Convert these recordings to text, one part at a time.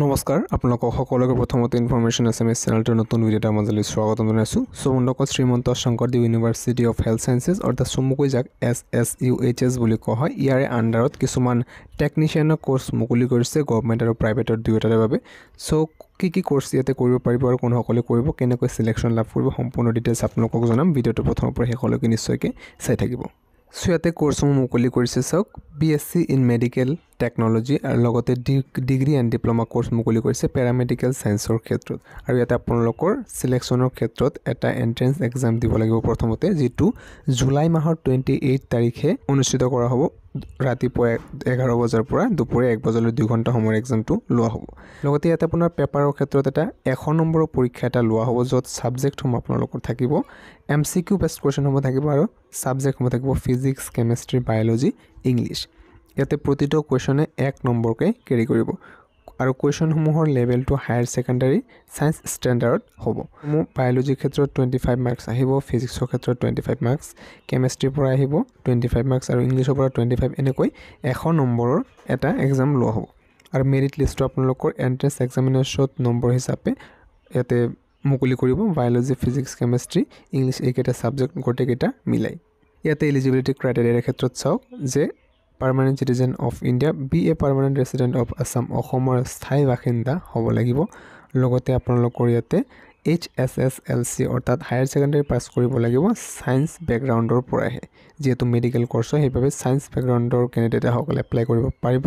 নমস্কাৰ আপোনালোকক সকলোকে প্ৰথমতে ইনফৰ্মেশ্যন এছ এম এছ চেনেলটোৰ নতুন ভিডিঅ' এটাৰ মাজলৈ স্বাগতম জনাইছোঁ চমুণ্ডক Srimanta Sankardev university of health sciences অৰ্থাৎ চমুকৈ যাক S S U H S বুলি কোৱা হয় ইয়াৰে আণ্ডাৰত কিছুমান টেকনিচিয়ানৰ কোৰ্চ মুকলি কৰিছে গভমেণ্ট আৰু প্ৰাইভেটৰ দুয়োটাৰে বাবে চ' কি কি কোৰ্চ ইয়াতে কৰিব পাৰিব আৰু কোনসকলে কৰিব কেনেকৈ চিলেকশ্যন লাভ কৰিব সম্পূৰ্ণ ডিটেইলছ আপোনালোকক জনাম ভিডিঅ'টো প্ৰথমৰ পৰা শেষলৈকে নিশ্চয়কৈ চাই থাকিব চুয়াতে কোৰ্চসমূহ মুকলি কৰিছে চাওক B S C in medical technology আৰু লগতে D degree and diploma course মুকলি কৰিছে পেৰামেডিকেল ছায়েন্সৰ ক্ষেত্ৰত আৰু ইয়াতে আপোনালোকৰ ছিলেকশ্যনৰ ক্ষেত্ৰত এটা এণ্ট্ৰেঞ্চ এক্সাম দিব লাগিব প্ৰথমতে যিটো জুলাই মাহৰ টুৱেণ্টি এইট তাৰিখে অনুষ্ঠিত কৰা হ'ব ৰাতিপুৱা এঘাৰ বজাৰ পৰা দুপৰীয়া এক বজালৈ দুঘণ্টা সময়ৰ এক্সামটো লোৱা হ'ব লগতে ইয়াতে আপোনাৰ পেপাৰৰ ক্ষেত্ৰত এটা এশ নম্বৰৰ পৰীক্ষা এটা লোৱা হ'ব য'ত ছাবজেক্টসমূহ আপোনালোকৰ থাকিব এম চি কিউ বেষ্ট কুৱেশ্যনসমূহ থাকিব আৰু ছাবজেক্টসমূহ থাকিব ফিজিক্স কেমেষ্ট্ৰি বায়'লজি ইংলিছ ইয়াতে প্ৰতিটো কুৱেশ্যনে এক নম্বৰকৈ কেৰি কৰিব আৰু কুৱেশ্যনসমূহৰ লেভেলটো হায়াৰ ছেকেণ্ডাৰী ছায়েন্স ষ্টেণ্ডাৰ্ডত হ'ব মোৰ বায়'লজিৰ ক্ষেত্ৰত টুৱেণ্টি ফাইভ মাৰ্কছ আহিব ফিজিক্সৰ ক্ষেত্ৰত টুৱেণ্টি ফাইভ মাৰ্কছ কেমেষ্ট্ৰিৰ পৰা আহিব টুৱেণ্টি ফাইভ মাৰ্কছ আৰু ইংলিছৰ পৰা টুৱেণ্টি ফাইভ এনেকৈ এশ নম্বৰৰ এটা এক্সাম লোৱা হ'ব আৰু মেৰিট লিষ্টটো আপোনালোকৰ এণ্ট্ৰেঞ্চ এক্সামিনেশ্যন নম্বৰ হিচাপে ইয়াতে মুকলি কৰিব বায়'লজি ফিজিক্স কেমেষ্ট্ৰি ইংলিছ এইকেইটা ছাবজেক্ট গোটেইকেইটা মিলাই ইয়াতে এলিজিবিলিটি ক্ৰাইটেৰিয়াৰ ক্ষেত্ৰত চাওক যে permanent citizen of India be a permanent resident of Assam অসমৰ স্থায়ী বাসিন্দা হ'ব লাগিব লগতে আপোনালোকৰ ইয়াতে H S S L C অৰ্থাৎ হায়াৰ ছেকেণ্ডেৰী পাছ কৰিব লাগিব ছায়েন্স বেকগ্ৰাউণ্ডৰ পৰাহে যিহেতু মেডিকেল কৰ্চ হয় সেইবাবে ছায়েন্স বেকগ্ৰাউণ্ডৰ কেণ্ডিডেটসকলে এপ্লাই কৰিব পাৰিব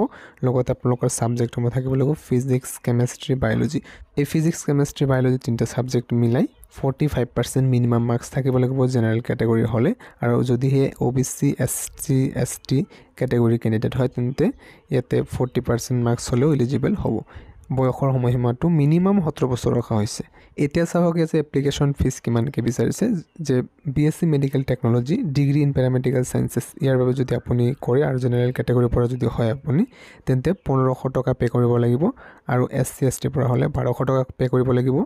লগতে আপোনালোকৰ ছাবজেক্টসমূহ থাকিব লাগিব ফিজিক্স কেমেষ্ট্ৰি বায়'লজি এই ফিজিক্স কেমেষ্ট্ৰি বায়'লজি তিনিটা ছাবজেক্ট মিলাই forty five percent minimum marks থাকিব লাগিব জেনেৰেল কেটেগৰী হ'লে আৰু যদিহে O' B C S C S T category candidate হয় তেন্তে ইয়াতে ফৰ্টি পাৰ্চেণ্ট মাৰ্কছ হ'লেও এলিজিবল হ'ব বয়সৰ সময়সীমাটো মিনিমাম সোতৰ বছৰ ৰখা হৈছে এতিয়া চাওকগৈ যে এপ্লিকেশ্যন ফিজ কিমানকৈ বিচাৰিছে যে B S C medical technology degree in paramedical sciences ইয়াৰ বাবে যদি আপুনি কৰে আৰু জেনেৰেল কেটেগৰীৰ পৰা যদি হয় আপুনি তেন্তে পোন্ধৰশ টকা পে' কৰিব লাগিব আৰু এছ চি এছ টিৰ পৰা হ'লে বাৰশ টকা পে' কৰিব লাগিব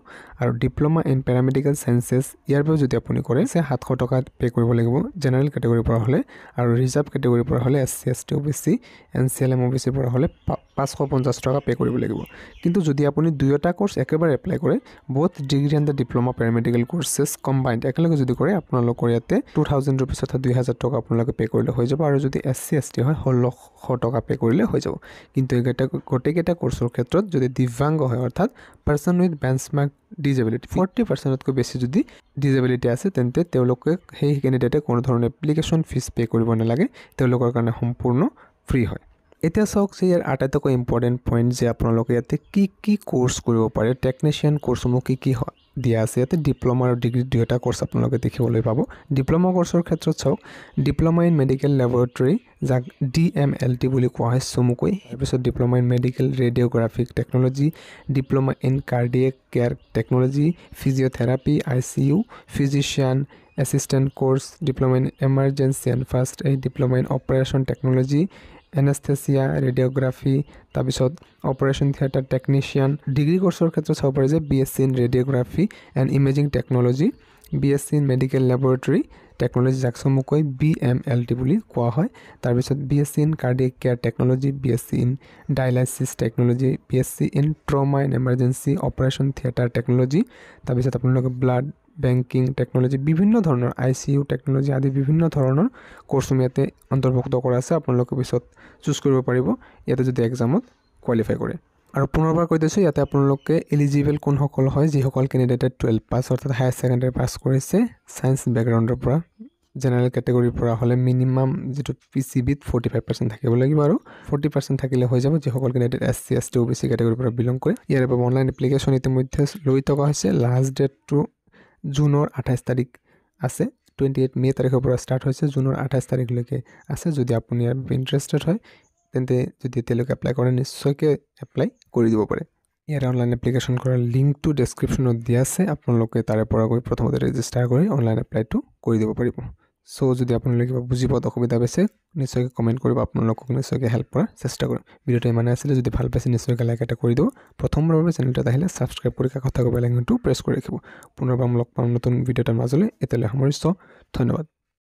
আৰু ডিপ্ল'মা ইন পেৰামেডিকেল চায়েন্সেছ ইয়াৰ বাবে যদি আপুনি কৰে যে সাতশ টকা পে' কৰিব লাগিব জেনেৰেল কেটেগৰীৰ পৰা হ'লে আৰু ৰিজাৰ্ভ কেটেগৰীৰ পৰা হ'লে S C S T O' B C N C L M O' B চিৰ পৰা হ'লে পাঁচশ পঞ্চাছ টকা পে' কৰিব লাগিব কিন্তু যদি আপুনি দুয়োটা কোৰ্স একেবাৰে এপ্লাই কৰে both degree and diploma paramedical courses combined একেলগে যদি কৰে আপোনালোকৰ ইয়াতে টু থাউজেন্ড ৰুপিস অৰ্থাৎ দুই হাজাৰ টাকা আপনাৰ পে কৰিলে হৈ যাব আৰু যদি এস সি এস টি হয় ষোলশ টাকা পে কৰিলে হৈ যাব কিন্তু এইটা গোটেকেইটা কোৰ্সেৰ ক্ষেত্ৰে যদি দিব্যাংগ হয় অৰ্থাৎ person with benchmark disability forty পাৰ্সেন্টতকৈ বেছি যদি ডিজেবিলিটি আছে তেন্তে তেওঁলোকে সেই কেণ্ডিডেটে কোনো ধৰণৰ এপ্লিকেশ্যন ফিজ পে কৰিব নালাগে তেওঁলোকৰ কাৰণে সম্পূৰ্ণ ফ্ৰী হয় এতিয়া চাওক যে ইয়াৰ আটাইতকৈ ইম্পৰ্টেণ্ট পইণ্ট যে আপোনালোকে ইয়াতে কি কি কোৰ্চ কৰিব পাৰে টেকনিচিয়ান কোৰ্চসমূহ কি কি দিয়া আছে ইয়াতে ডিপ্ল'মা আৰু ডিগ্ৰী দুয়োটা কোৰ্চ আপোনালোকে দেখিবলৈ পাব ডিপ্ল'মা কোৰ্ছৰ ক্ষেত্ৰত চাওক ডিপ্ল'মা ইন মেডিকেল লেবৰেটৰী যাক ডি এম এল টি বুলি কোৱা হয় চমুকৈ তাৰপিছত diploma in medical radiographic technology diploma in cardiac care technology physiotherapy I C U physician assistant course diploma in emergency and first aid diploma in operation technology anaesthesia radiography তাৰপিছত operation theatre technician degree কৰ্চৰ ক্ষেত্ৰত চাব পাৰি যে B S C in radiography and imaging technology B S C in medical laboratory technology যাক চমুকৈ B M L T বুলি কোৱা হয় তাৰপিছত B S C in cardiac care technology B S C in dialysis technology B S C in trauma in emergency operation theatre technology তাৰপিছত আপোনালোকে blood banking technology বিভিন্ন ধৰণৰ আই চি ইউ টেকনলজি আদি বিভিন্ন ধৰণৰ কোৰ্চসমূহ ইয়াতে অন্তৰ্ভুক্ত কৰা আছে আপোনালোকে পিছত চুজ কৰিব পাৰিব ইয়াতে যদি এক্সামত কোৱালিফাই কৰে আৰু পুনৰবাৰ কৈ দিছোঁ ইয়াতে আপোনালোকে এলিজিবল কোনসকল হয় যিসকল কেণ্ডিডেটে টুৱেলভ পাছ অৰ্থাৎ হায়াৰ ছেকেণ্ডেৰী পাছ কৰিছে ছায়েন্স বেকগ্ৰাউণ্ডৰ পৰা জেনেৰেল কেটেগৰীৰ পৰা হ'লে মিনিমাম যিটো পি চি বিত ফৰ্টি ফাইভ পাৰ্চেণ্ট থাকিব লাগিব আৰু ফৰ্টি পাৰ্চেণ্ট থাকিলে হৈ যাব যিসকল candidate S C S T O' B C কেটেগৰীৰ পৰা বিলং কৰে ইয়াৰ বাবে অনলাইন এপ্লিকেশ্যন ইতিমধ্যে লৈ থকা হৈছে লাষ্ট ডেটটো জুনৰ আঠাইছ তাৰিখ আছে টুৱেণ্টি এইট মে' তাৰিখৰ পৰা ষ্টাৰ্ট হৈছে জুনৰ আঠাইছ তাৰিখলৈকে আছে যদি আপুনি ইয়াৰ ইণ্টাৰেষ্টেড হয় তেন্তে যদি তেওঁলোকে এপ্লাই কৰে নিশ্চয়কৈ এপ্লাই কৰি দিব পাৰে ইয়াৰে অনলাইন এপ্লিকেশ্যন কৰাৰ লিংকটো ডেছক্ৰিপশ্যনত দিয়া আছে আপোনালোকে তাৰে পৰা গৈ প্ৰথমতে ৰেজিষ্টাৰ কৰি অনলাইন এপ্লাইটো কৰি দিব পাৰিব চ' যদি আপোনালোকে কিবা বুজি পোৱাত অসুবিধা পাইছে নিশ্চয়কৈ কমেণ্ট কৰিব আপোনালোকক নিশ্চয়কৈ হেল্প কৰাৰ চেষ্টা কৰিম ভিডিঅ'টো ইমানেই আছিলে যদি ভাল পাইছে নিশ্চয়কৈ লাইক এটা কৰি দিব প্ৰথমবাৰৰ বাবে চেনেলটো আহিলে ছাবস্ক্ৰাইব কৰি কাষত থাকিব লাগিলটো প্ৰেছ কৰি ৰাখিব পুনৰবাৰ মোক লগ পাম নতুন ভিডিঅ' এটাৰ মাজলৈ এতিয়ালৈ সামৰিছ ধন্যবাদ